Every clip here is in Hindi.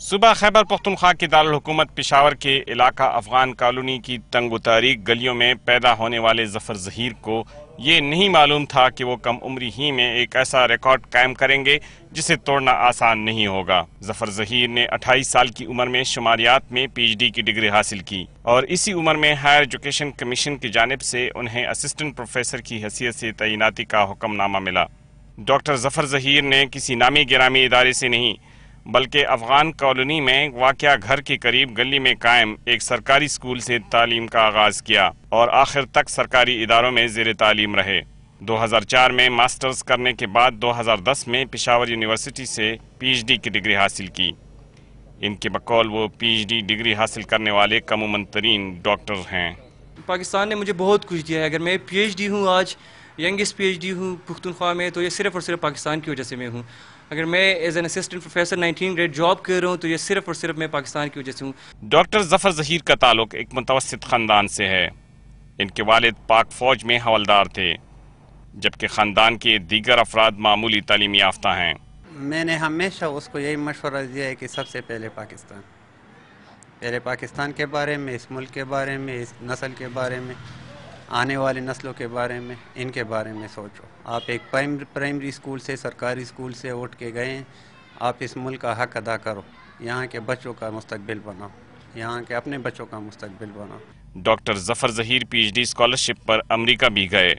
सुबह खैबर पख्तनख्वा की दारकूमत पिशावर के इलाका अफगान कॉलोनी की तंग तारीख गलियों में पैदा होने वाले जफर जहीर को ये नहीं मालूम था कि वो कम उम्री ही में एक ऐसा रिकॉर्ड कायम करेंगे जिसे तोड़ना आसान नहीं होगा जफर जहीर ने 28 साल की उम्र में शुमारियात में पीएचडी की डिग्री हासिल की और इसी उम्र में हायर एजुकेशन कमीशन की जानब से उन्हें असिस्टेंट प्रोफेसर की हैसियत से तैनाती का हुक्मनामा मिला डॉक्टर जफर जहीर ने किसी नामी गिरामी इदारे से नहीं बल्कि अफगान कॉलोनी में वाक़ घर के करीब गली में कायम एक सरकारी स्कूल से तालीम का आगाज़ किया और आखिर तक सरकारी इदारों में जेर तालीम रहे 2004 में मास्टर्स करने के बाद 2010 में पिशावर यूनिवर्सिटी से पीएचडी की डिग्री हासिल की इनके बकौल वो पीएचडी डिग्री हासिल करने वाले कमूमन तरीन डॉक्टर हैं पाकिस्तान ने मुझे बहुत कुछ दिया है अगर मैं डी हूँ आज यंगेस्ट डी हूँ पुख्तनख्वा में तो ये सिर्फ और सिर्फ पाकिस्तान की वजह से मैं हूँ अगर मैं as an assistant professor nineteen grade job कर रहा हूँ तो ये सिर्फ और सिर्फ मैं पाकिस्तान की वजह से हूँ डॉक्टर जफर जहीर का ताल्लुक एक मुतवसत ख़ानदान से है इनके वाल पाक फौज में हवलदार थे जबकि ख़ानदान के दीगर अफराद मामूली तालीम याफ्ता हैं मैंने हमेशा उसको यही मशवरा दिया है कि सबसे पहले पाकिस्तान पहले पाकिस्तान के बारे में इस मुल्क के बारे में इस नस्ल के बारे में आने वाले नस्लों के बारे में इनके बारे में सोचो आप एक प्राइमरी स्कूल से सरकारी स्कूल से उठ के गए आप इस मुल्क का हक अदा करो यहाँ के बच्चों का मुस्तबिल बनाओ यहाँ के अपने बच्चों का मुस्तबिल बनाओ doctor Zafar Zaheer PhD scholarship पर अमेरिका भी गए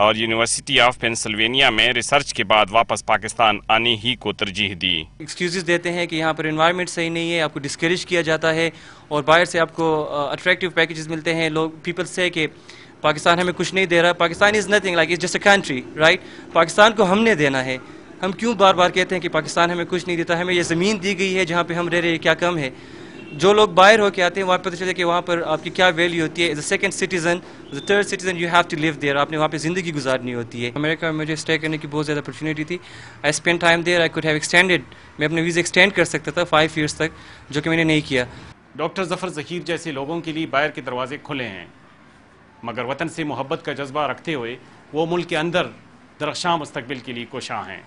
और यूनिवर्सिटी ऑफ पेंसिल्वेनिया में रिसर्च के बाद वापस पाकिस्तान आने ही को तरजीह दी एक्सक्यूजेज देते हैं कि यहाँ पर इन्वायरमेंट सही नहीं है आपको डिस्करेज किया जाता है और बाहर से आपको अट्रैक्टिव पैकेजेस मिलते हैं लोग पीपल से कि पाकिस्तान हमें कुछ नहीं दे रहा Pakistan is nothing like is just a country right Pakistan को हमने देना है हम क्यों बार बार कहते हैं कि पाकिस्तान हमें कुछ नहीं देता हमें ये ज़मीन दी गई है जहाँ पर हम रह रहे हैं क्या कम है जो लोग बाहर होकर आते हैं वहाँ पता चले कि वहाँ पर आपकी क्या वैल्यू होती है as a second citizen the third citizen you have to live there आपने वहाँ पे ज़िंदगी गुजारनी होती है अमेरिका में मुझे स्टे करने की बहुत ज़्यादा अपॉर्चुनिटी थी I spend time there I could have extended मैं अपने वीज़ा एक्सटेंड कर सकता था फाइव ईयर्स तक जो कि मैंने नहीं किया डॉक्टर जफर जहीर जैसे लोगों के लिए बाहर के दरवाजे खुले हैं मगर वतन से मोहब्बत का जज्बा रखते हुए वो मुल्क के अंदर दरख्शां मुस्तबिल के लिए कोशां हैं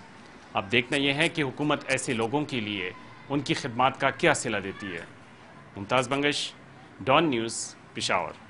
अब देखना यह है कि हुकूमत ऐसे लोगों के लिए उनकी खिदमत का क्या सिला देती है मुमताज़ बंगश डॉन न्यूज़ पिशावर